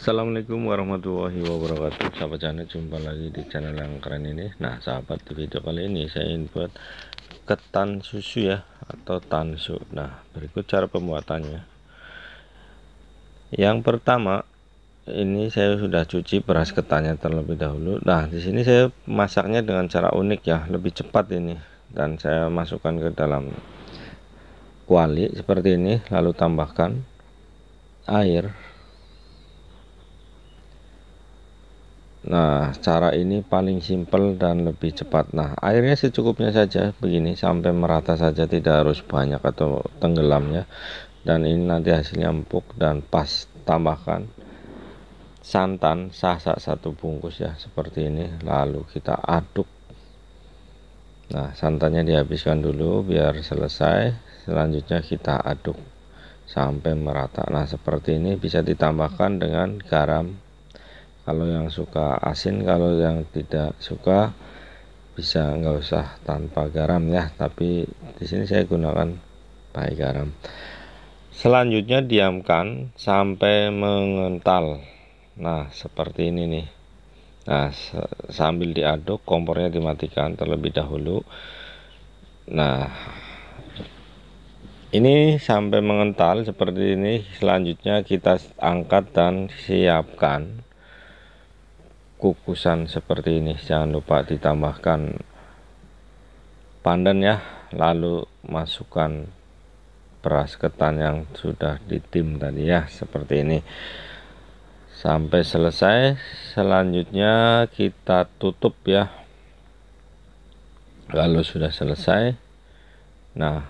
Assalamualaikum warahmatullahi wabarakatuh Sahabat channel jumpa lagi di channel yang keren ini Nah sahabat di video kali ini saya input ketan susu ya Atau tansu Nah berikut cara pembuatannya Yang pertama ini saya sudah cuci beras ketannya terlebih dahulu Nah di sini saya masaknya dengan cara unik ya Lebih cepat ini Dan saya masukkan ke dalam kuali seperti ini Lalu tambahkan air Nah, cara ini paling simpel dan lebih cepat. Nah, airnya secukupnya saja begini sampai merata saja, tidak harus banyak atau tenggelam ya. Dan ini nanti hasilnya empuk dan pas. Tambahkan santan sasak satu bungkus ya seperti ini, lalu kita aduk. Nah, santannya dihabiskan dulu biar selesai. Selanjutnya kita aduk sampai merata. Nah, seperti ini bisa ditambahkan dengan garam kalau yang suka asin kalau yang tidak suka bisa nggak usah tanpa garam ya tapi di sini saya gunakan pakai garam selanjutnya diamkan sampai mengental nah seperti ini nih nah sambil diaduk kompornya dimatikan terlebih dahulu nah ini sampai mengental seperti ini selanjutnya kita angkat dan siapkan kukusan seperti ini jangan lupa ditambahkan pandan ya lalu masukkan beras ketan yang sudah ditim tadi ya seperti ini sampai selesai selanjutnya kita tutup ya lalu sudah selesai nah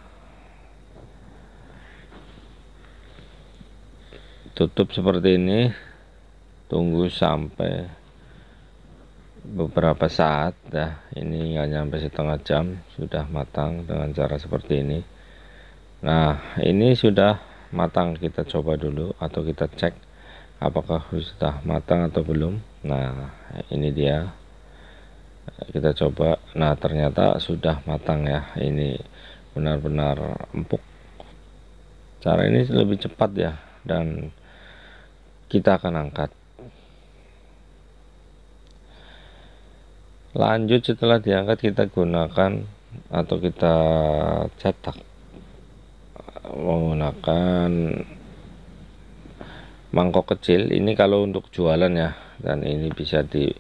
tutup seperti ini tunggu sampai beberapa saat ya ini nggak nyampe setengah jam sudah matang dengan cara seperti ini nah ini sudah matang kita coba dulu atau kita cek apakah sudah matang atau belum nah ini dia kita coba nah ternyata sudah matang ya ini benar-benar empuk cara ini lebih cepat ya dan kita akan angkat lanjut setelah diangkat kita gunakan atau kita cetak menggunakan mangkok kecil ini kalau untuk jualan ya dan ini bisa di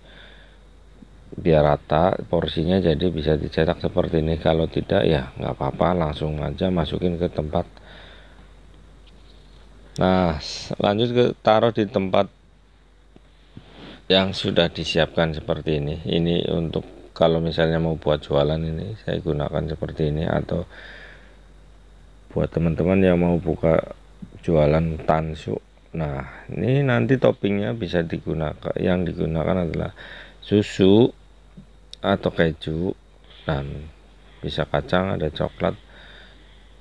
biar rata porsinya jadi bisa dicetak seperti ini kalau tidak ya nggak apa-apa langsung aja masukin ke tempat nah lanjut ke taruh di tempat yang sudah disiapkan seperti ini ini untuk kalau misalnya mau buat jualan ini saya gunakan seperti ini atau buat teman-teman yang mau buka jualan tansu. nah ini nanti toppingnya bisa digunakan yang digunakan adalah susu atau keju dan bisa kacang ada coklat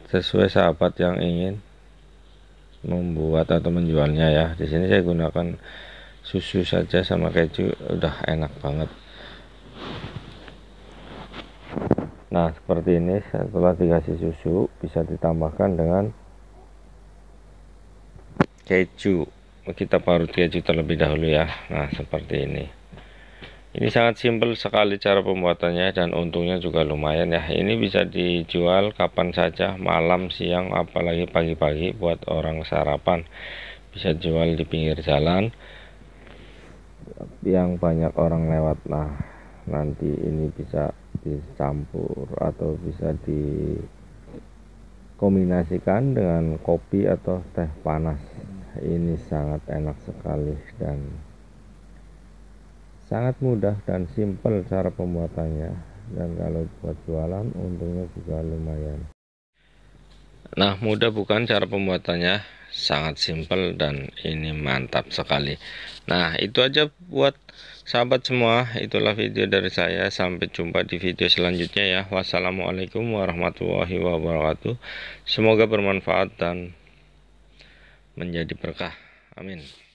sesuai sahabat yang ingin membuat atau menjualnya ya di sini saya gunakan susu saja sama keju udah enak banget nah seperti ini setelah dikasih susu bisa ditambahkan dengan keju kita parut keju terlebih dahulu ya nah seperti ini ini sangat simpel sekali cara pembuatannya dan untungnya juga lumayan ya ini bisa dijual kapan saja malam siang apalagi pagi-pagi buat orang sarapan bisa jual di pinggir jalan yang banyak orang lewat nah nanti ini bisa dicampur atau bisa dikombinasikan dengan kopi atau teh panas ini sangat enak sekali dan sangat mudah dan simple cara pembuatannya dan kalau buat jualan untungnya juga lumayan nah mudah bukan cara pembuatannya sangat simpel dan ini mantap sekali nah itu aja buat sahabat semua itulah video dari saya sampai jumpa di video selanjutnya ya wassalamualaikum warahmatullahi wabarakatuh semoga bermanfaat dan menjadi berkah amin